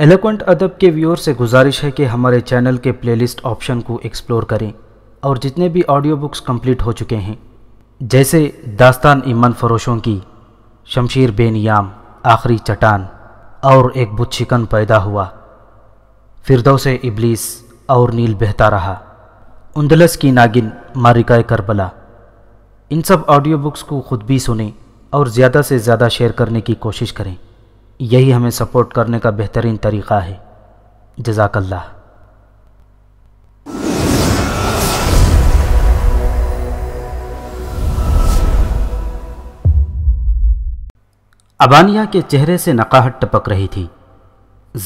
Eloquent अदब के viewer से गुजारिश है कि हमारे चैनल के प्लेलिस्ट ऑप्शन को एक्सप्लोर करें और जितने भी ऑडियो बुक्स कंप्लीट हो चुके हैं जैसे दास्तान ईमान फरोशों की शमशीर बेनियाम आखिरी चटान और एक बुच्छिकन पैदा हुआ फिरदौ से इबलीस और नील बहता रहा उंदलस की नागिन मारिकाए करबला इन सब ऑडियो बुक्स को खुद भी सुने और ज़्यादा से ज़्यादा शेयर करने की कोशिश करें यही हमें सपोर्ट करने का बेहतरीन तरीक़ा है जजाकल्ला अबानिया के चेहरे से नकाहट टपक रही थी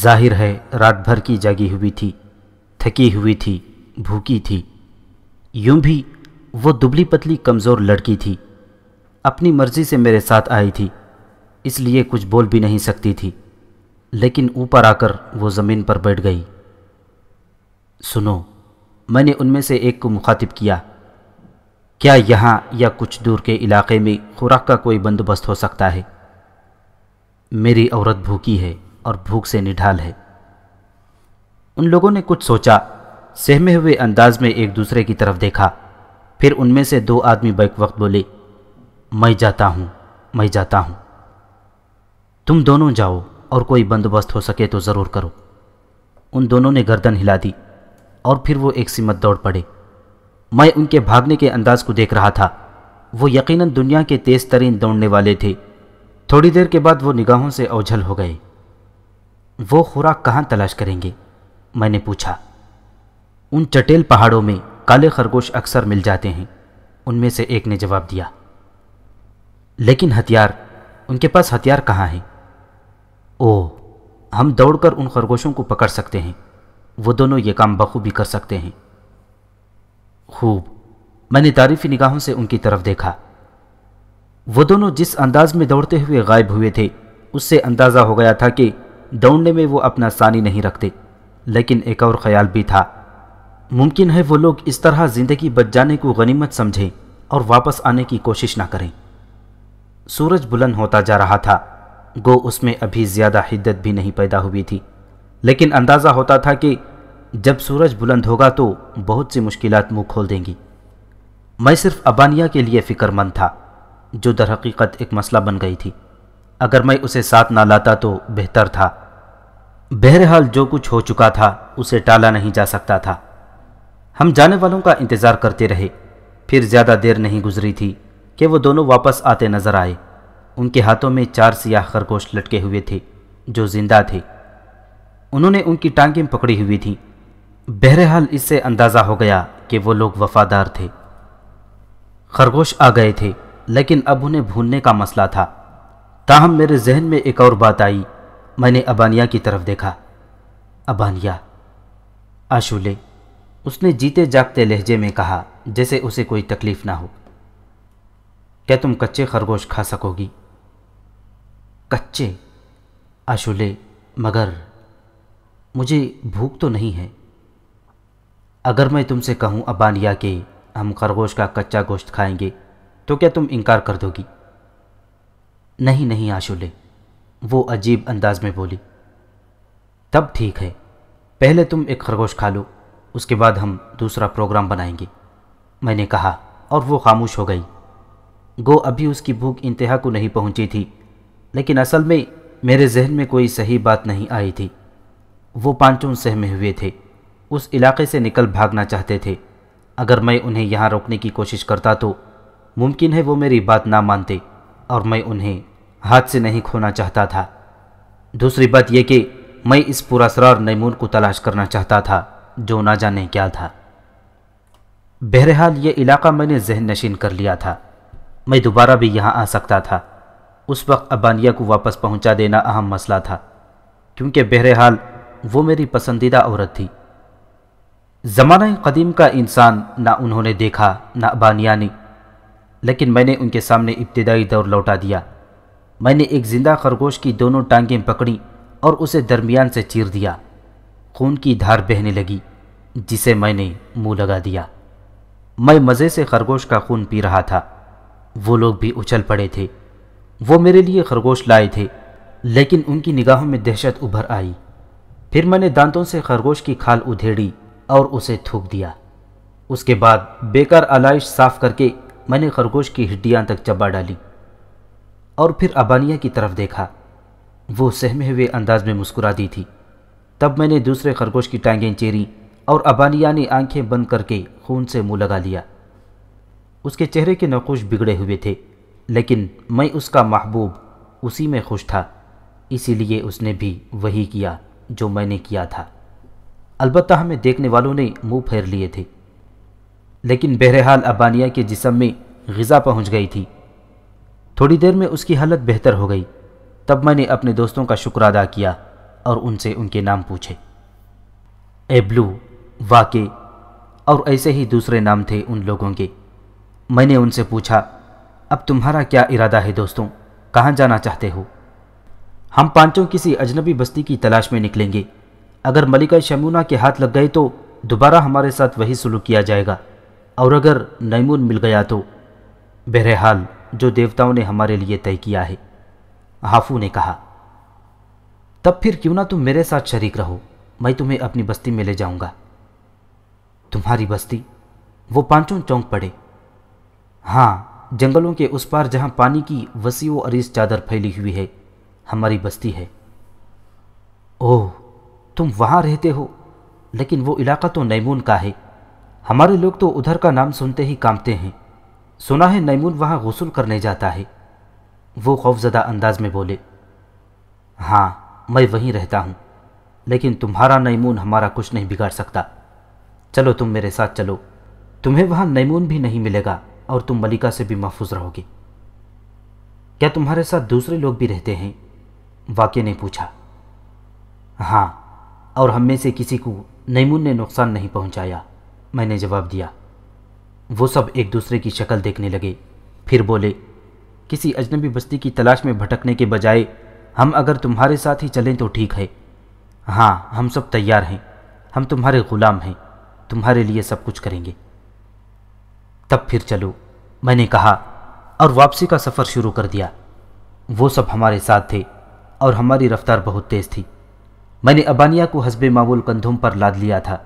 जाहिर है रात भर की जागी हुई थी थकी हुई थी भूखी थी यूं भी वो दुबली पतली कमज़ोर लड़की थी अपनी मर्जी से मेरे साथ आई थी इसलिए कुछ बोल भी नहीं सकती थी लेकिन ऊपर आकर वो ज़मीन पर बैठ गई सुनो मैंने उनमें से एक को मुखातिब किया क्या यहाँ या कुछ दूर के इलाके में खुराक का कोई बंदोबस्त हो सकता है मेरी औरत भूखी है और भूख से निढाल है उन लोगों ने कुछ सोचा सहमे हुए अंदाज में एक दूसरे की तरफ देखा फिर उनमें से दो आदमी बैक वक्त बोले मैं जाता हूँ मैं जाता हूँ तुम दोनों जाओ और कोई बंदोबस्त हो सके तो ज़रूर करो उन दोनों ने गर्दन हिला दी और फिर वो एक सिमत दौड़ पड़े मैं उनके भागने के अंदाज को देख रहा था वो यकीनन दुनिया के तेज़ तरीन दौड़ने वाले थे थोड़ी देर के बाद वो निगाहों से ओझल हो गए वो खुराक कहाँ तलाश करेंगे मैंने पूछा उन चटेल पहाड़ों में काले खरगोश अक्सर मिल जाते हैं उनमें से एक ने जवाब दिया लेकिन हथियार उनके पास हथियार कहाँ हैं ओ हम दौड़कर उन खरगोशों को पकड़ सकते हैं वो दोनों ये काम बखूबी कर सकते हैं खूब मैंने तारीफी निगाहों से उनकी तरफ देखा वो दोनों जिस अंदाज में दौड़ते हुए गायब हुए थे उससे अंदाज़ा हो गया था कि दौड़ने में वो अपना सानी नहीं रखते लेकिन एक और ख्याल भी था मुमकिन है वो लोग इस तरह ज़िंदगी बच जाने को गनीमत समझें और वापस आने की कोशिश ना करें सूरज बुलंद होता जा रहा था गो उसमें अभी ज़्यादा हिद्दत भी नहीं पैदा हुई थी लेकिन अंदाज़ा होता था कि जब सूरज बुलंद होगा तो बहुत सी मुश्किल मुँह खोल देंगी मैं सिर्फ अबानिया के लिए फ़िक्रमंद था जो दरहकीकत एक मसला बन गई थी अगर मैं उसे साथ ना लाता तो बेहतर था बहरहाल जो कुछ हो चुका था उसे टाला नहीं जा सकता था हम जाने वालों का इंतज़ार करते रहे फिर ज़्यादा देर नहीं गुजरी थी कि वो दोनों वापस आते नज़र आए उनके हाथों में चार सियाह खरगोश लटके हुए थे जो जिंदा थे उन्होंने उनकी टांगें पकड़ी हुई थीं बहरहाल इससे अंदाज़ा हो गया कि वो लोग वफादार थे खरगोश आ गए थे लेकिन अब उन्हें भूनने का मसला था ताहम मेरे जहन में एक और बात आई मैंने अबानिया की तरफ देखा अबानिया आशूले उसने जीते जागते लहजे में कहा जैसे उसे कोई तकलीफ़ ना हो क्या तुम कच्चे खरगोश खा सकोगी कच्चे अशुले मगर मुझे भूख तो नहीं है अगर मैं तुमसे कहूँ अबानिया के हम खरगोश का कच्चा गोश्त खाएंगे तो क्या तुम इनकार कर दोगी नहीं नहीं आशुले वो अजीब अंदाज में बोली तब ठीक है पहले तुम एक खरगोश खा लो उसके बाद हम दूसरा प्रोग्राम बनाएंगे मैंने कहा और वो खामोश हो गई गो अभी उसकी भूख इंतहा को नहीं पहुंची थी लेकिन असल में मेरे जहन में कोई सही बात नहीं आई थी वो पांचों सहमे हुए थे उस इलाके से निकल भागना चाहते थे अगर मैं उन्हें यहाँ रोकने की कोशिश करता तो मुमकिन है वो मेरी बात ना मानते और मैं उन्हें हाथ से नहीं खोना चाहता था दूसरी बात यह कि मैं इस पुरासरार नैमून को तलाश करना चाहता था जो ना जाने क्या था बहरहाल ये इलाका मैंने जहन नशीन कर लिया था मैं दोबारा भी यहाँ आ सकता था उस वक्त अबानिया को वापस पहुंचा देना अहम मसला था क्योंकि बहरहाल वो मेरी पसंदीदा औरत थी ज़माना कदीम का इंसान ना उन्होंने देखा ना अबानिया ने लेकिन मैंने उनके सामने इब्तदाई दौर लौटा दिया मैंने एक ज़िंदा खरगोश की दोनों टांगें पकड़ी और उसे दरमियान से चीर दिया खून की धार बहने लगी जिसे मैंने मुंह लगा दिया मैं मज़े से खरगोश का खून पी रहा था वो लोग भी उछल पड़े थे वो मेरे लिए खरगोश लाए थे लेकिन उनकी निगाहों में दहशत उभर आई फिर मैंने दांतों से खरगोश की खाल उधेड़ी और उसे थूक दिया उसके बाद बेकार आलाइश साफ करके मैंने खरगोश की हड्डियाँ तक चबा डाली और फिर अबानिया की तरफ देखा वो सहमे हुए अंदाज में मुस्कुरा दी थी तब मैंने दूसरे खरगोश की टांगें चेरी और अबानिया ने आंखें बंद करके खून से मुंह लगा लिया उसके चेहरे के नकोश बिगड़े हुए थे लेकिन मैं उसका महबूब उसी में खुश था इसीलिए उसने भी वही किया जो मैंने किया था अलबत् हमें देखने वालों ने मुंह फेर लिए थे लेकिन बहरहाल अबानिया के जिसम में गज़ा पहुंच गई थी थोड़ी देर में उसकी हालत बेहतर हो गई तब मैंने अपने दोस्तों का शुक्र अदा किया और उनसे उनके नाम पूछे एब्लू वाके और ऐसे ही दूसरे नाम थे उन लोगों के मैंने उनसे पूछा अब तुम्हारा क्या इरादा है दोस्तों कहाँ जाना चाहते हो हम पांचों किसी अजनबी बस्ती की तलाश में निकलेंगे अगर मलिका शमूना के हाथ लग गए तो दोबारा हमारे साथ वही सुलूक किया जाएगा और अगर नैमून मिल गया तो बहरहाल जो देवताओं ने हमारे लिए तय किया है हाफू ने कहा तब फिर क्यों ना तुम मेरे साथ शरीक रहो मैं तुम्हें अपनी बस्ती में ले जाऊंगा तुम्हारी बस्ती वो पांचों चौंक पड़े हाँ जंगलों के उस पार जहाँ पानी की वसी व अरीज चादर फैली हुई है हमारी बस्ती है ओह तुम वहाँ रहते हो लेकिन वो इलाका तो नैमून का है हमारे लोग तो उधर का नाम सुनते ही कामते हैं सुना है नैमून वहाँ गसूल करने जाता है वो खौफजदा अंदाज में बोले हाँ मैं वहीं रहता हूँ लेकिन तुम्हारा नैमून हमारा कुछ नहीं बिगाड़ सकता चलो तुम मेरे साथ चलो तुम्हें वहाँ नैमून भी नहीं मिलेगा और तुम मलिका से भी महफूज रहोगी क्या तुम्हारे साथ दूसरे लोग भी रहते हैं वाक्य ने पूछा हाँ और हम में से किसी को नैमून ने नुकसान नहीं पहुंचाया मैंने जवाब दिया वो सब एक दूसरे की शक्ल देखने लगे फिर बोले किसी अजनबी बस्ती की तलाश में भटकने के बजाय हम अगर तुम्हारे साथ ही चलें तो ठीक है हाँ हम सब तैयार हैं हम तुम्हारे ग़ुलाम हैं तुम्हारे लिए सब कुछ करेंगे तब फिर चलो मैंने कहा और वापसी का सफ़र शुरू कर दिया वो सब हमारे साथ थे और हमारी रफ्तार बहुत तेज़ थी मैंने अबानिया को हसबे मामूल कंधों पर लाद लिया था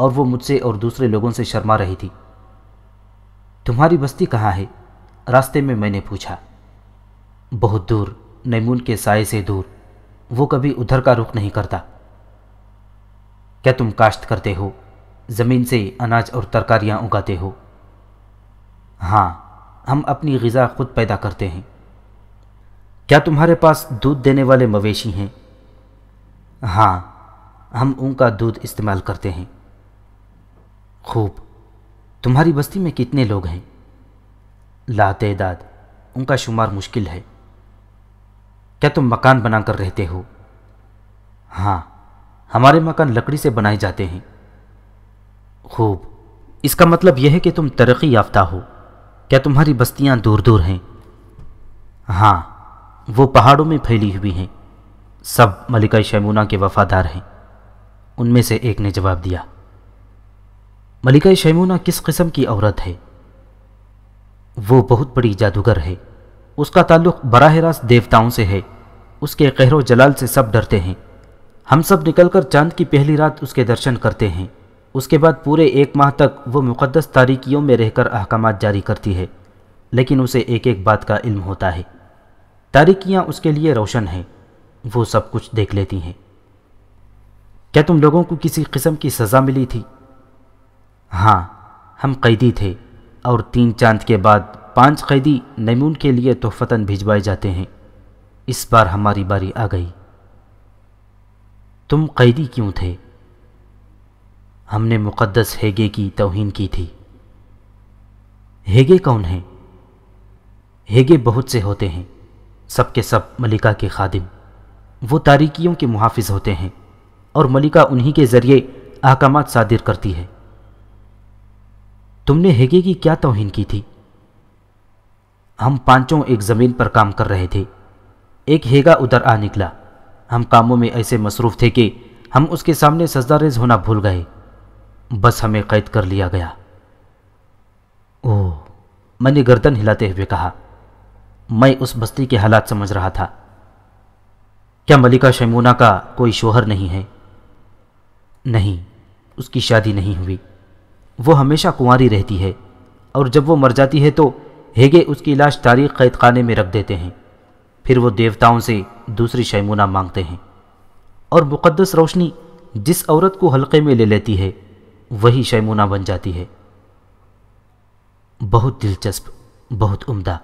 और वो मुझसे और दूसरे लोगों से शर्मा रही थी तुम्हारी बस्ती कहाँ है रास्ते में मैंने पूछा बहुत दूर नैमून के साय से दूर वो कभी उधर का रुख नहीं करता क्या तुम काश्त करते हो ज़मीन से अनाज और तरकारियां उगाते हो हाँ हम अपनी गज़ा खुद पैदा करते हैं क्या तुम्हारे पास दूध देने वाले मवेशी हैं हाँ हम उनका दूध इस्तेमाल करते हैं खूब तुम्हारी बस्ती में कितने लोग हैं लातेदाद उनका शुमार मुश्किल है क्या तुम मकान बनाकर रहते हो हाँ हमारे मकान लकड़ी से बनाए जाते हैं खूब इसका मतलब यह है कि तुम तरक्की याफ्ता हो क्या तुम्हारी बस्तियां दूर दूर हैं हाँ वो पहाड़ों में फैली हुई हैं सब मलिका शैमुना के वफादार हैं उनमें से एक ने जवाब दिया मलिका शैमुना किस किस्म की औरत है वो बहुत बड़ी जादूगर है उसका ताल्लुक बराह रास्त देवताओं से है उसके कहरों जलाल से सब डरते हैं हम सब निकलकर चांद की पहली रात उसके दर्शन करते हैं उसके बाद पूरे एक माह तक वो मुक़दस तारीकियों में रहकर अहकाम जारी करती है लेकिन उसे एक एक बात का इल्म होता है तारीकियाँ उसके लिए रोशन हैं वो सब कुछ देख लेती हैं क्या तुम लोगों को किसी किस्म की सज़ा मिली थी हाँ हम कैदी थे और तीन चांद के बाद पांच कैदी नमून के लिए तोहफतान भिजवाए जाते हैं इस बार हमारी बारी आ गई तुम कैदी क्यों थे हमने मुक़दस हेगे की तोहन की थी हेगे कौन हैं हेगे बहुत से होते हैं सब के सब मलिका के खादिम वो तारिकियों के मुहाफ़ होते हैं और मलिका उन्हीं के ज़रिए अहकाम सादिर करती है तुमने हेगे की क्या तोहन की थी हम पांचों एक ज़मीन पर काम कर रहे थे एक हेगा उधर आ निकला हम कामों में ऐसे मसरूफ़ थे कि हम उसके सामने सजदारेज होना भूल गए बस हमें कैद कर लिया गया ओह मैंने गर्दन हिलाते हुए कहा मैं उस बस्ती के हालात समझ रहा था क्या मलिका शैमूना का कोई शोहर नहीं है नहीं उसकी शादी नहीं हुई वो हमेशा कुंवारी रहती है और जब वो मर जाती है तो हेगे उसकी लाश तारीख कैद खाने में रख देते हैं फिर वो देवताओं से दूसरी शैमूना मांगते हैं और मुक़दस रोशनी जिस औरत को हल्के में ले लेती है वही शैमोना बन जाती है बहुत दिलचस्प बहुत उम्दा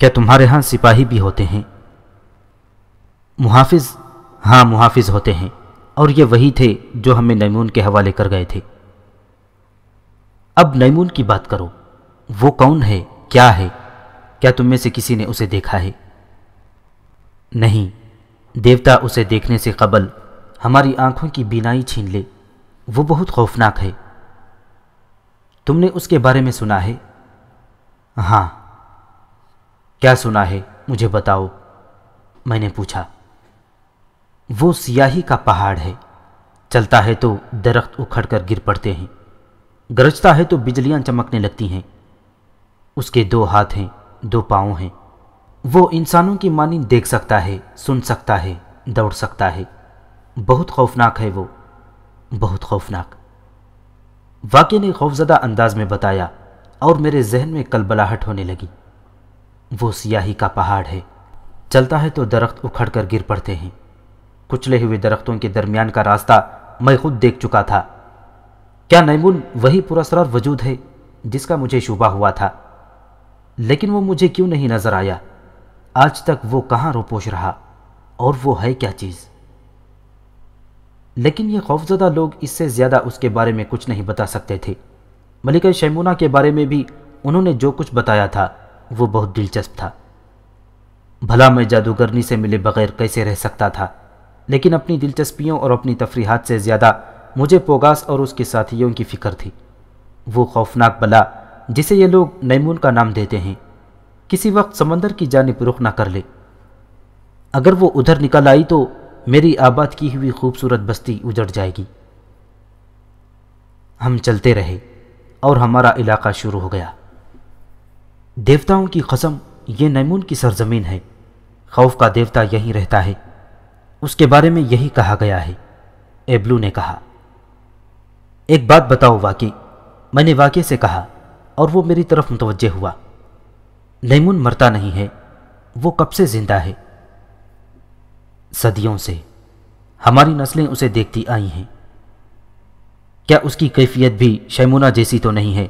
क्या तुम्हारे यहां सिपाही भी होते हैं मुहाफिज हां मुहाफिज होते हैं और ये वही थे जो हमें नैमून के हवाले कर गए थे अब नैमून की बात करो वो कौन है क्या है क्या तुम में से किसी ने उसे देखा है नहीं देवता उसे देखने से कबल हमारी आंखों की बिनाई छीन ले वो बहुत खौफनाक है तुमने उसके बारे में सुना है हाँ क्या सुना है मुझे बताओ मैंने पूछा वो सियाही का पहाड़ है चलता है तो दरख्त उखड़ कर गिर पड़ते हैं गरजता है तो बिजलियां चमकने लगती हैं उसके दो हाथ हैं दो पाँव हैं वो इंसानों की मानी देख सकता है सुन सकता है दौड़ सकता है बहुत खौफनाक है वो बहुत खौफनाक वाक्य ने खौफजदा अंदाज में बताया और मेरे जहन में कलबलाहट होने लगी वो सियाही का पहाड़ है चलता है तो दरख्त उखड़ कर गिर पड़ते हैं कुचले हुए दरख्तों के दरमियान का रास्ता मैं खुद देख चुका था क्या नैमुन वही पुरसरार वजूद है जिसका मुझे शुबा हुआ था लेकिन वो मुझे क्यों नहीं नज़र आया आज तक वो कहाँ रोपोश रहा और वो है क्या चीज़ लेकिन ये खौफजदा लोग इससे ज़्यादा उसके बारे में कुछ नहीं बता सकते थे मलिका शैमुना के बारे में भी उन्होंने जो कुछ बताया था वो बहुत दिलचस्प था भला मैं जादूगरनी से मिले बगैर कैसे रह सकता था लेकिन अपनी दिलचस्पियों और अपनी तफरीहत से ज़्यादा मुझे पोगास और उसके साथियों की फ़िक्र थी वो खौफनाक बला जिसे ये लोग नैमून का नाम देते हैं किसी वक्त समंदर की जानब रुख ना कर ले अगर वो उधर निकल आई तो मेरी आबाद की हुई खूबसूरत बस्ती उजड़ जाएगी हम चलते रहे और हमारा इलाका शुरू हो गया देवताओं की कसम ये नैमून की सरजमीन है खौफ का देवता यहीं रहता है उसके बारे में यही कहा गया है एब्लू ने कहा एक बात बताओ वाकई मैंने वाकई से कहा और वो मेरी तरफ मुतवजह हुआ नैमून मरता नहीं है वो कब से जिंदा है सदियों से हमारी नस्लें उसे देखती आई हैं क्या उसकी कैफियत भी शैमुना जैसी तो नहीं है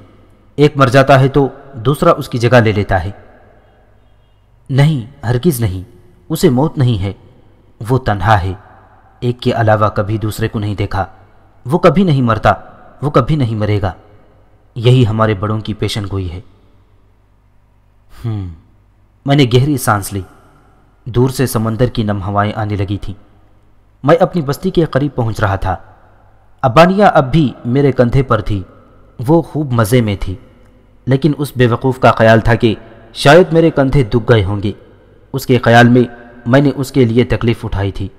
एक मर जाता है तो दूसरा उसकी जगह ले लेता है नहीं हरगिज़ नहीं उसे मौत नहीं है वो तन्हा है एक के अलावा कभी दूसरे को नहीं देखा वो कभी नहीं मरता वो कभी नहीं मरेगा यही हमारे बड़ों की पेशन गोई है हम्म, मैंने गहरी सांस ली दूर से समंदर की नम हवाएं आने लगी थीं मैं अपनी बस्ती के करीब पहुंच रहा था अबानिया अब भी मेरे कंधे पर थी वो खूब मज़े में थी लेकिन उस बेवकूफ़ का ख्याल था कि शायद मेरे कंधे दुख गए होंगे उसके ख्याल में मैंने उसके लिए तकलीफ़ उठाई थी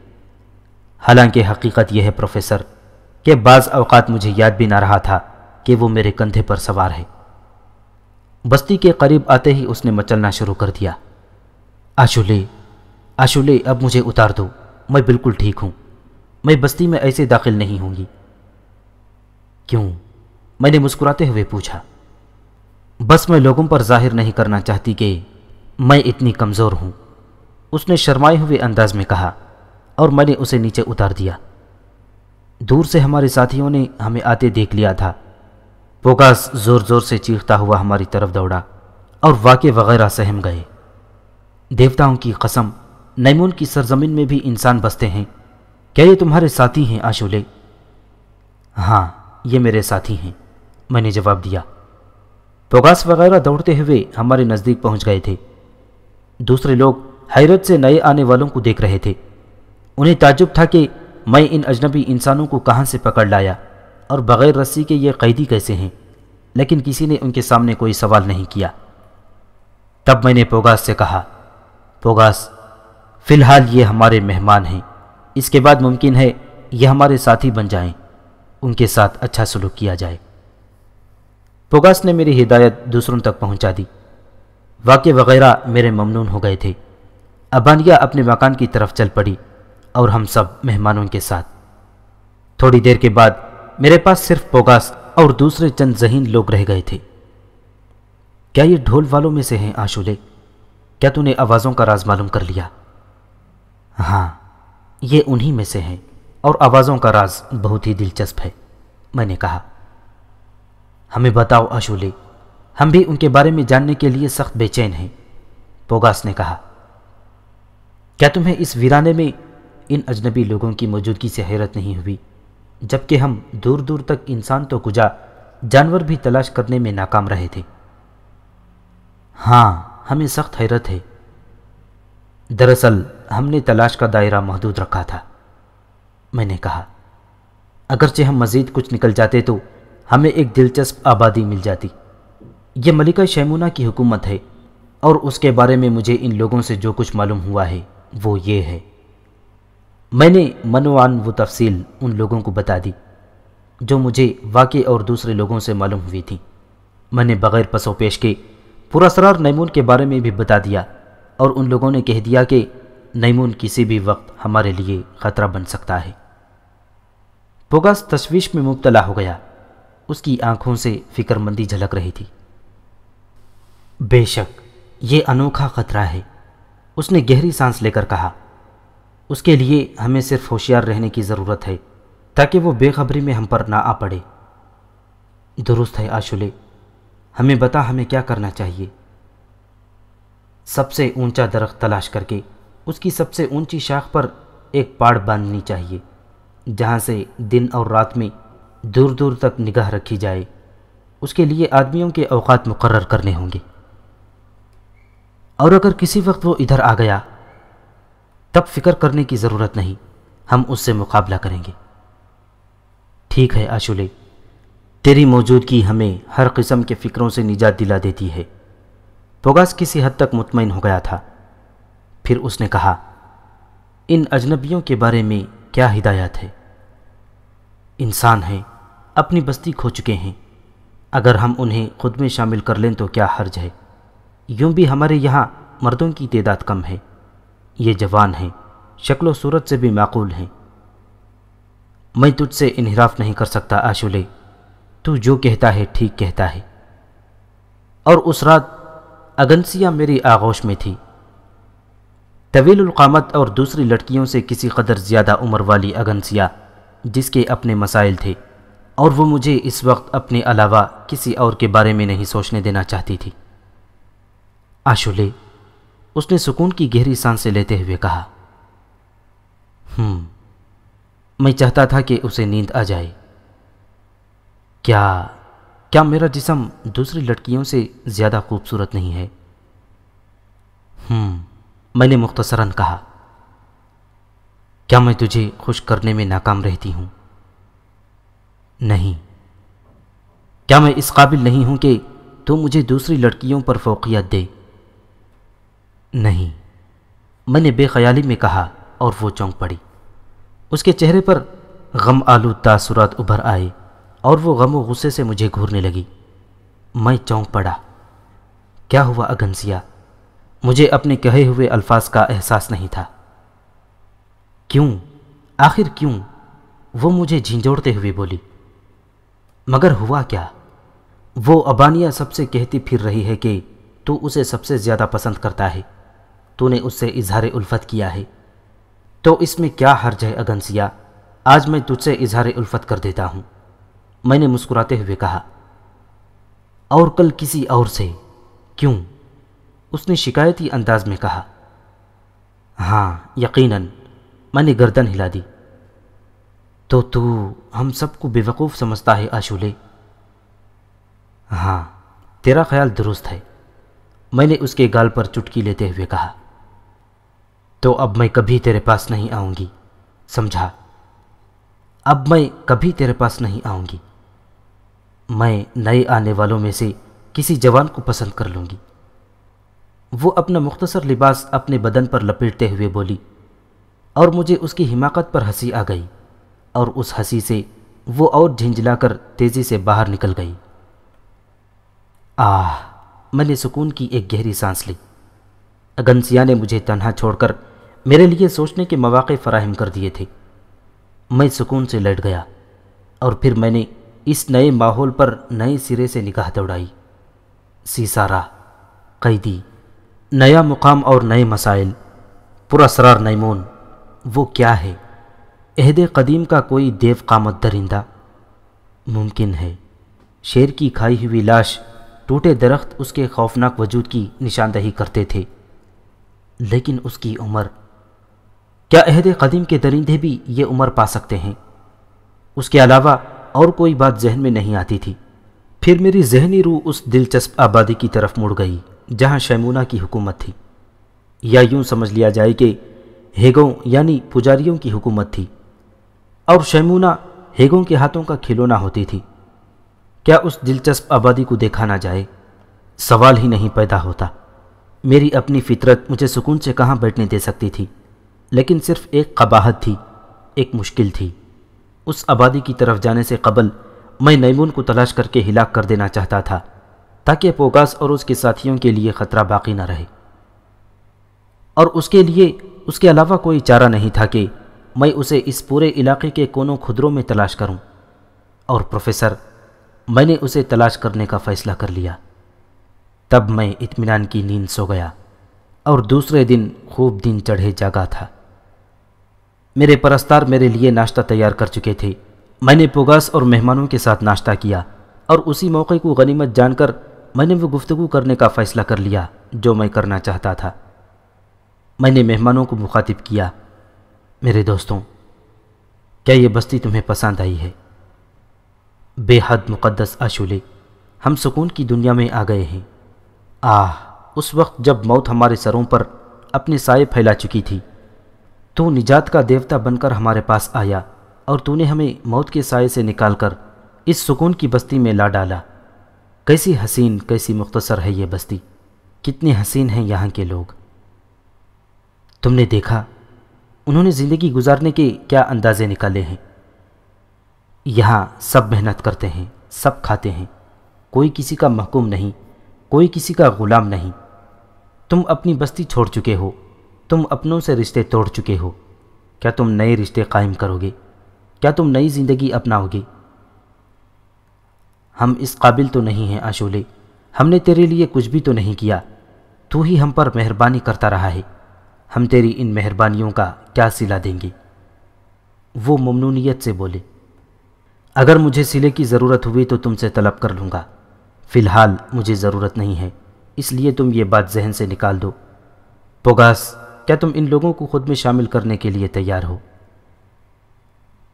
हालांकि हकीकत यह है प्रोफेसर कि बाज़ अवकात मुझे याद भी ना रहा था कि वो मेरे कंधे पर सवार है बस्ती के करीब आते ही उसने मचलना शुरू कर दिया आशुले आशुले अब मुझे उतार दो मैं बिल्कुल ठीक हूं मैं बस्ती में ऐसे दाखिल नहीं होंगी क्यों मैंने मुस्कुराते हुए पूछा बस मैं लोगों पर जाहिर नहीं करना चाहती कि मैं इतनी कमज़ोर हूं उसने शर्माए हुए अंदाज में कहा और मैंने उसे नीचे उतार दिया दूर से हमारे साथियों ने हमें आते देख लिया था पोकास ज़ोर ज़ोर से चीखता हुआ हमारी तरफ दौड़ा और वाके वगैरह सहम गए देवताओं की कसम नैमून की सरजमीन में भी इंसान बसते हैं क्या ये तुम्हारे साथी हैं आशोले हाँ ये मेरे साथी हैं मैंने जवाब दिया पोगास वगैरह दौड़ते हुए हमारे नज़दीक पहुंच गए थे दूसरे लोग हैरत से नए आने वालों को देख रहे थे उन्हें ताजुब था कि मैं इन अजनबी इंसानों को कहाँ से पकड़ लाया और बग़ैर रस्सी के ये कैदी कैसे हैं लेकिन किसी ने उनके सामने कोई सवाल नहीं किया तब मैंने पोगास से कहा पोगास फ़िलहाल ये हमारे मेहमान हैं इसके बाद मुमकिन है ये हमारे साथी बन जाएं, उनके साथ अच्छा सलूक किया जाए पोगास ने मेरी हिदायत दूसरों तक पहुंचा दी वाक्य वगैरह मेरे ममनून हो गए थे अबानिया अपने मकान की तरफ चल पड़ी और हम सब मेहमानों के साथ थोड़ी देर के बाद मेरे पास सिर्फ पोगास और दूसरे चंद जहीन लोग रह गए थे क्या ये ढोल वालों में से हैं आशुले क्या तूने आवाज़ों का राज मालूम कर लिया हाँ ये उन्हीं में से हैं और आवाज़ों का राज बहुत ही दिलचस्प है मैंने कहा हमें बताओ अशोले हम भी उनके बारे में जानने के लिए सख्त बेचैन हैं पोगास ने कहा क्या तुम्हें इस वीराने में इन अजनबी लोगों की मौजूदगी से हैरत नहीं हुई जबकि हम दूर दूर तक इंसान तो कुजा जानवर भी तलाश करने में नाकाम रहे थे हाँ हमें सख्त हैरत है दरअसल हमने तलाश का दायरा महदूद रखा था मैंने कहा अगरचे हम मज़ीद कुछ निकल जाते तो हमें एक दिलचस्प आबादी मिल जाती यह मलिका शैमुना की हुकूमत है और उसके बारे में मुझे इन लोगों से जो कुछ मालूम हुआ है वो ये है मैंने मनवान वो तफसील उन लोगों को बता दी जो मुझे वाकई और दूसरे लोगों से मालूम हुई थी मैंने बग़ैर पसोपेश के पुरासरार नैमून के बारे में भी बता दिया और उन लोगों ने कह दिया कि नईमून किसी भी वक्त हमारे लिए ख़तरा बन सकता है पोगस तशवीश में मुबतला हो गया उसकी आंखों से फिक्रमंदी झलक रही थी बेशक ये अनोखा ख़तरा है उसने गहरी सांस लेकर कहा उसके लिए हमें सिर्फ होशियार रहने की ज़रूरत है ताकि वो बेखबरी में हम पर ना आ पड़े दुरुस्त है आशुले हमें बता हमें क्या करना चाहिए सबसे ऊंचा दरख्त तलाश करके उसकी सबसे ऊंची शाख पर एक पाड़ बांधनी चाहिए जहाँ से दिन और रात में दूर दूर तक निगाह रखी जाए उसके लिए आदमियों के अवकात मुकर करने होंगे और अगर किसी वक्त वो इधर आ गया तब फिक्र करने की ज़रूरत नहीं हम उससे मुकाबला करेंगे ठीक है आशुले तेरी मौजूदगी हमें हर किस्म के फ़िक्रों से निजात दिला देती है फोगास किसी हद तक मुतमिन हो गया था फिर उसने कहा इन अजनबियों के बारे में क्या हिदायत है इंसान हैं अपनी बस्ती खो चुके हैं अगर हम उन्हें खुद में शामिल कर लें तो क्या हर्ज है यूं भी हमारे यहाँ मर्दों की तादाद कम है ये जवान हैं शक्ल सूरत से भी माकूल हैं मैं तुझसे इनहराफ नहीं कर सकता आशुले तू जो कहता है ठीक कहता है और उस रात अगनसिया मेरी आगोश में थी तवीलकामत और दूसरी लड़कियों से किसी कदर ज़्यादा उम्र वाली अगनसिया जिसके अपने मसाइल थे और वो मुझे इस वक्त अपने अलावा किसी और के बारे में नहीं सोचने देना चाहती थी आशुले उसने सुकून की गहरी सांसें लेते हुए कहा हम्म, मैं चाहता था कि उसे नींद आ जाए क्या क्या मेरा जिसम दूसरी लड़कियों से ज़्यादा खूबसूरत नहीं है हम्म, मैंने मुख्तसरन कहा क्या मैं तुझे खुश करने में नाकाम रहती हूँ नहीं क्या मैं इस काबिल नहीं हूँ कि तू तो मुझे दूसरी लड़कियों पर फोकियत दे नहीं मैंने बेख्याली में कहा और वो चौंक पड़ी उसके चेहरे पर गम आलू तासुरात उभर आए और वो गम गुस्से से मुझे घूरने लगी मैं चौंक पड़ा क्या हुआ अगनसिया मुझे अपने कहे हुए अल्फाज का एहसास नहीं था क्यों आखिर क्यों वो मुझे झिंझोड़ते हुए बोली मगर हुआ क्या वो अबानिया सबसे कहती फिर रही है कि तू उसे सबसे ज़्यादा पसंद करता है तूने उससे इजहार उल्फत किया है तो इसमें क्या हर्ज है अगनसिया आज मैं तुझसे इजहार उल्फत कर देता हूँ मैंने मुस्कुराते हुए कहा और कल किसी और से क्यों उसने शिकायती अंदाज में कहा हाँ यकीनन मैंने गर्दन हिला दी तो तू हम सबको बेवकूफ़ समझता है आशूले हाँ तेरा ख्याल दुरुस्त है मैंने उसके गाल पर चुटकी लेते हुए कहा तो अब मैं कभी तेरे पास नहीं आऊंगी समझा अब मैं कभी तेरे पास नहीं आऊंगी मैं नए आने वालों में से किसी जवान को पसंद कर लूँगी वो अपना मुख्तसर लिबास अपने बदन पर लपेटते हुए बोली और मुझे उसकी हिमाकत पर हंसी आ गई और उस हंसी से वो और झिंझलाकर तेज़ी से बाहर निकल गई आह मैंने सुकून की एक गहरी सांस ली अगनसिया ने मुझे तनहा छोड़कर मेरे लिए सोचने के मौाक़े फ़राहम कर दिए थे मैं सुकून से लट गया और फिर मैंने इस नए माहौल पर नए सिरे से निगाह दौड़ाई सीसारा कैदी नया मुकाम और नए मसाइल पुरसरार नईमोन वो क्या है अहद कदीम का कोई देव कामत दरिंदा मुमकिन है शेर की खाई हुई लाश टूटे दरख्त उसके खौफनाक वजूद की निशानदही करते थे लेकिन उसकी उम्र क्या अहद कदीम के दरिंदे भी ये उम्र पा सकते हैं उसके अलावा और कोई बात जहन में नहीं आती थी फिर मेरी जहनी रूह उस दिलचस्प आबादी की तरफ मुड़ गई जहां शैमूना की हुकूमत थी या यूं समझ लिया जाए कि हेगों यानी पुजारियों की हुकूमत थी और शैमूना हेगों के हाथों का खिलौना होती थी क्या उस दिलचस्प आबादी को देखा ना जाए सवाल ही नहीं पैदा होता मेरी अपनी फितरत मुझे सुकून से कहाँ बैठने दे सकती थी लेकिन सिर्फ एक कबाहत थी एक मुश्किल थी उस आबादी की तरफ जाने से कबल मैं नैमून को तलाश करके हिलाक कर देना चाहता था ताकि पोगास और उसके साथियों के लिए ख़तरा बाकी न रहे और उसके लिए उसके अलावा कोई चारा नहीं था कि मैं उसे इस पूरे इलाके के कोनों खुदरों में तलाश करूं। और प्रोफेसर मैंने उसे तलाश करने का फ़ैसला कर लिया तब मैं इत्मीनान की नींद सो गया और दूसरे दिन खूब दिन चढ़े जागा था मेरे परस्तार मेरे लिए नाश्ता तैयार कर चुके थे मैंने पोगास और मेहमानों के साथ नाश्ता किया और उसी मौके को गनीमत जानकर मैंने वो गुफ्तगु करने का फ़ैसला कर लिया जो मैं करना चाहता था मैंने मेहमानों को मुखातिब किया मेरे दोस्तों क्या ये बस्ती तुम्हें पसंद आई है बेहद मुक़दस आशूले हम सुकून की दुनिया में आ गए हैं आह उस वक्त जब मौत हमारे सरों पर अपने साय फैला चुकी थी तू निजात का देवता बनकर हमारे पास आया और तूने हमें मौत के साय से निकालकर इस सुकून की बस्ती में ला डाला कैसी हसीन कैसी मुख्तसर है ये बस्ती कितने हसीन हैं यहाँ के लोग तुमने देखा उन्होंने ज़िंदगी गुजारने के क्या अंदाजे निकाले हैं यहाँ सब मेहनत करते हैं सब खाते हैं कोई किसी का महकूम नहीं कोई किसी का ग़ुलाम नहीं तुम अपनी बस्ती छोड़ चुके हो तुम अपनों से रिश्ते तोड़ चुके हो क्या तुम नए रिश्ते कायम करोगे क्या तुम नई ज़िंदगी अपनाओगे हम इस काबिल तो नहीं हैं आशोले हमने तेरे लिए कुछ भी तो नहीं किया तू ही हम पर मेहरबानी करता रहा है हम तेरी इन मेहरबानियों का क्या सिला देंगे वो ममनूनीत से बोले अगर मुझे सिले की ज़रूरत हुई तो तुमसे तलब कर लूँगा फ़िलहाल मुझे ज़रूरत नहीं है इसलिए तुम ये बात जहन से निकाल दो पोगास क्या तुम इन लोगों को खुद में शामिल करने के लिए तैयार हो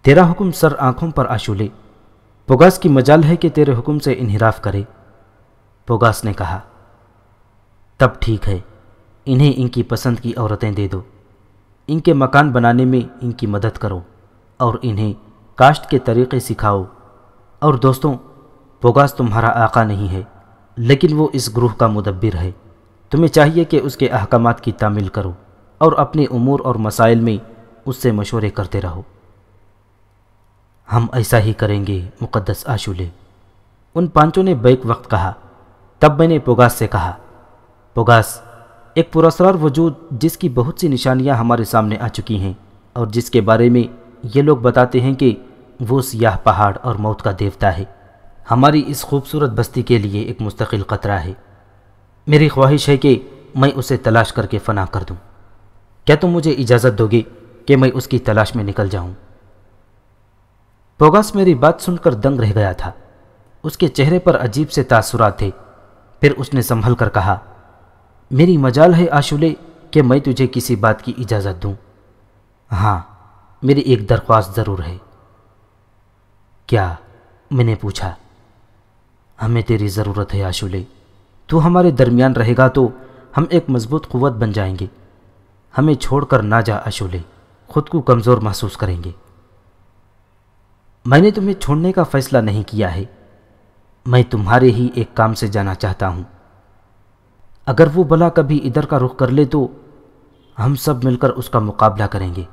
तेरा हुक्म सर आंखों पर आशूले पोगास की मजाल है कि तेरे हुक्म से इनहराफ करे पोगास ने कहा तब ठीक है इन्हें इनकी पसंद की औरतें दे दो इनके मकान बनाने में इनकी मदद करो और इन्हें काश्त के तरीक़े सिखाओ और दोस्तों पोगास तुम्हारा आका नहीं है लेकिन वो इस ग्रूह का मुदब्बिर है तुम्हें चाहिए कि उसके अहकाम की तामील करो और अपने उमूर और मसाइल में उससे मशवरे करते रहो हम ऐसा ही करेंगे मुक़दस आशुले उन पांचों ने बैक वक्त कहा तब मैंने पोगास से कहा पोगास एक पुरसरार वजूद जिसकी बहुत सी निशानियां हमारे सामने आ चुकी हैं और जिसके बारे में ये लोग बताते हैं कि वो सियाह पहाड़ और मौत का देवता है हमारी इस खूबसूरत बस्ती के लिए एक मुस्तकिल ख़तरा है मेरी ख्वाहिश है कि मैं उसे तलाश करके फ़ना कर दूँ क्या तुम मुझे इजाज़त दोगी कि मैं उसकी तलाश में निकल जाऊं? पोगास मेरी बात सुनकर दंग रह गया था उसके चेहरे पर अजीब से तासुरात थे फिर उसने संभल कर कहा मेरी मजाल है आशुले कि मैं तुझे किसी बात की इजाज़त दूं। हां मेरी एक दरख्वास्त ज़रूर है क्या मैंने पूछा हमें तेरी ज़रूरत है आशुले तू हमारे दरमियान रहेगा तो हम एक मजबूत क़वत बन जाएंगे हमें छोड़कर ना जा अशोले खुद को कमज़ोर महसूस करेंगे मैंने तुम्हें छोड़ने का फैसला नहीं किया है मैं तुम्हारे ही एक काम से जाना चाहता हूँ अगर वो बला कभी इधर का रुख कर ले तो हम सब मिलकर उसका मुकाबला करेंगे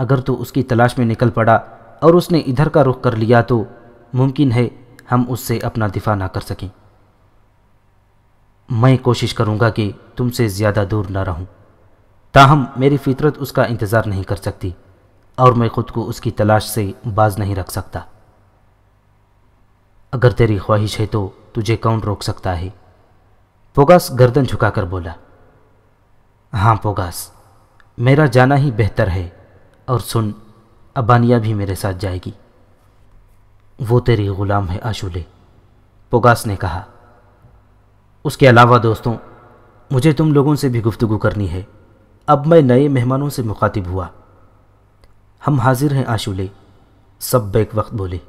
अगर तो उसकी तलाश में निकल पड़ा और उसने इधर का रुख कर लिया तो मुमकिन है हम उससे अपना दिफा ना कर सकें मैं कोशिश करूँगा कि तुमसे ज़्यादा दूर ना रहूँ ताहम मेरी फितरत उसका इंतज़ार नहीं कर सकती और मैं ख़ुद को उसकी तलाश से बाज नहीं रख सकता अगर तेरी ख्वाहिश है तो तुझे कौन रोक सकता है पोगास गर्दन झुकाकर बोला हाँ पोगास मेरा जाना ही बेहतर है और सुन अबानिया भी मेरे साथ जाएगी वो तेरी ग़ुलाम है आशूले पोगास ने कहा उसके अलावा दोस्तों मुझे तुम लोगों से भी गुफ्तगु करनी है अब मैं नए मेहमानों से मुखातिब हुआ हम हाजिर हैं आशूले सब बैक वक्त बोले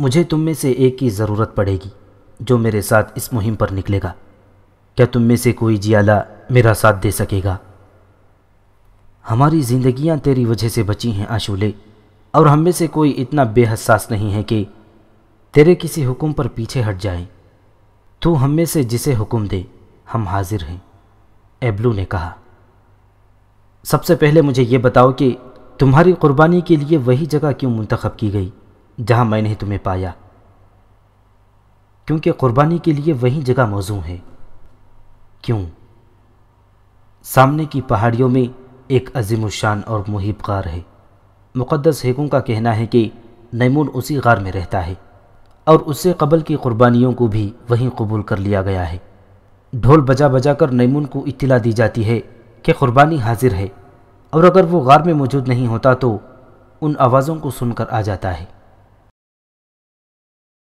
मुझे तुम में से एक की ज़रूरत पड़ेगी जो मेरे साथ इस मुहिम पर निकलेगा क्या तुम में से कोई जियाला मेरा साथ दे सकेगा हमारी जिंदगियां तेरी वजह से बची हैं आशुले और हम में से कोई इतना बेहसास नहीं है कि तेरे किसी हुक्म पर पीछे हट जाए तू हम में से जिसे हुक्म दे हम हाजिर हैं एब्लू ने कहा सबसे पहले मुझे ये बताओ कि तुम्हारी कुर्बानी के लिए वही जगह क्यों मंतखब की गई जहाँ मैंने तुम्हें पाया क्योंकि कुर्बानी के लिए वही जगह मौजू है क्यों सामने की पहाड़ियों में एक अजीम शान और मुहिब गार है मुक़दस हेकों का कहना है कि नैमून उसी गार में रहता है और उससे कबल की कुर्बानियों को भी वहीं कबूल कर लिया गया है ढोल बजा बजा कर नैमून को इतला दी जाती है कि क़ुरबानी हाजिर है और अगर वो गार में मौजूद नहीं होता तो उन आवाज़ों को सुनकर आ जाता है